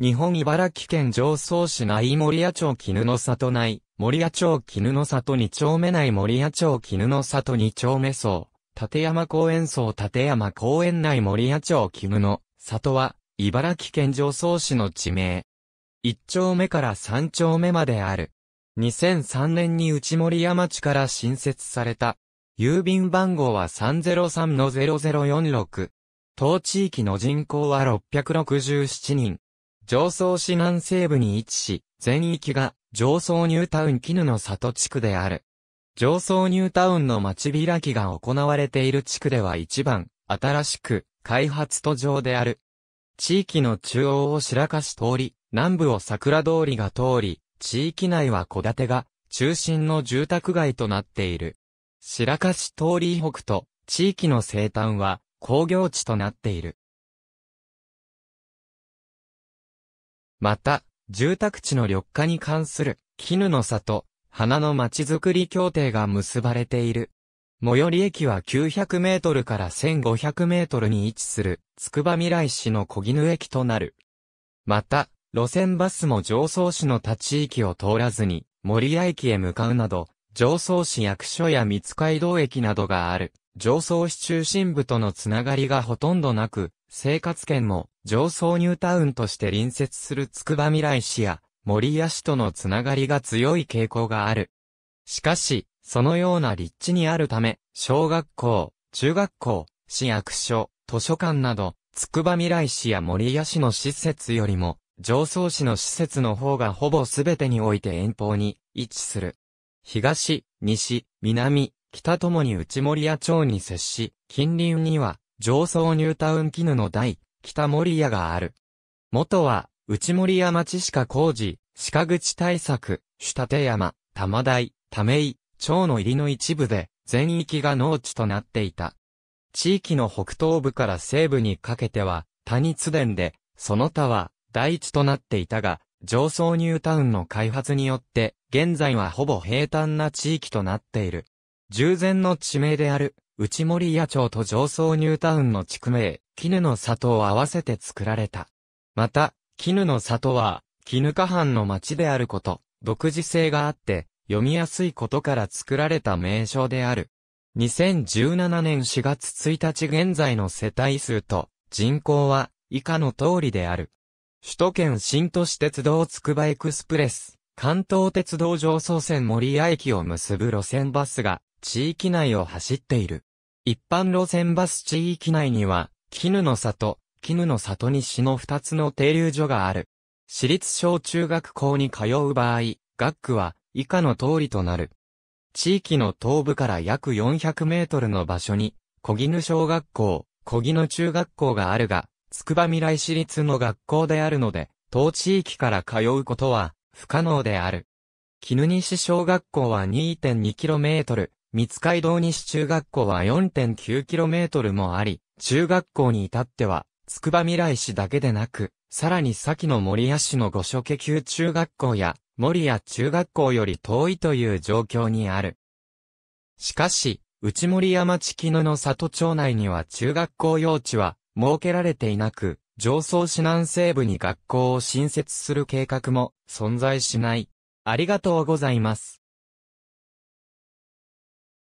日本茨城県常総市内森屋町絹の里内、森屋町絹の里2丁目内森屋町絹の里2丁目層、立山公園層立山公園内森屋町絹の里は、茨城県常総市の地名。1丁目から3丁目まである。2003年に内森屋町から新設された。郵便番号は303-0046。当地域の人口は667人。上層市南西部に位置し、全域が上層ニュータウン絹の里地区である。上層ニュータウンの町開きが行われている地区では一番、新しく、開発途上である。地域の中央を白樫通り、南部を桜通りが通り、地域内は戸建てが、中心の住宅街となっている。白樫通り北と、地域の西端は、工業地となっている。また、住宅地の緑化に関する、絹の里、花のまちづくり協定が結ばれている。最寄り駅は900メートルから1500メートルに位置する、つくば未来市の小絹駅となる。また、路線バスも上層市の立ち域を通らずに、森谷駅へ向かうなど、上層市役所や三街道駅などがある、上層市中心部とのつながりがほとんどなく、生活圏も上層ニュータウンとして隣接する筑波未来市や森谷市とのつながりが強い傾向がある。しかし、そのような立地にあるため、小学校、中学校、市役所、図書館など、筑波未来市や森谷市の施設よりも、上層市の施設の方がほぼ全てにおいて遠方に位置する。東、西、南、北ともに内森谷町に接し、近隣には上層ニュータウン絹の台、北森屋がある。元は、内森屋町鹿工事、鹿口対策、主立山、玉台、め井、町の入りの一部で、全域が農地となっていた。地域の北東部から西部にかけては、谷津田で、その他は、大地となっていたが、上層ニュータウンの開発によって、現在はほぼ平坦な地域となっている。従前の地名である、内森野町と上層ニュータウンの地区名、絹の里を合わせて作られた。また、絹の里は、絹花藩の町であること、独自性があって、読みやすいことから作られた名称である。2017年4月1日現在の世帯数と人口は以下の通りである。首都圏新都市鉄道つくばエクスプレス、関東鉄道上層線森屋駅を結ぶ路線バスが地域内を走っている。一般路線バス地域内には、絹の里、絹の里西の二つの停留所がある。私立小中学校に通う場合、学区は以下の通りとなる。地域の東部から約400メートルの場所に、小絹小学校、小絹中学校があるが、筑波未来市立の学校であるので、当地域から通うことは不可能である。絹西小学校は 2.2km、三街道西中学校は 4.9km もあり、中学校に至っては、筑波未来市だけでなく、さらに先の森谷市の五所家級中学校や、森谷中学校より遠いという状況にある。しかし、内森山地絹の里町内には中学校用地は設けられていなく、上層市南西部に学校を新設する計画も存在しない。ありがとうございます。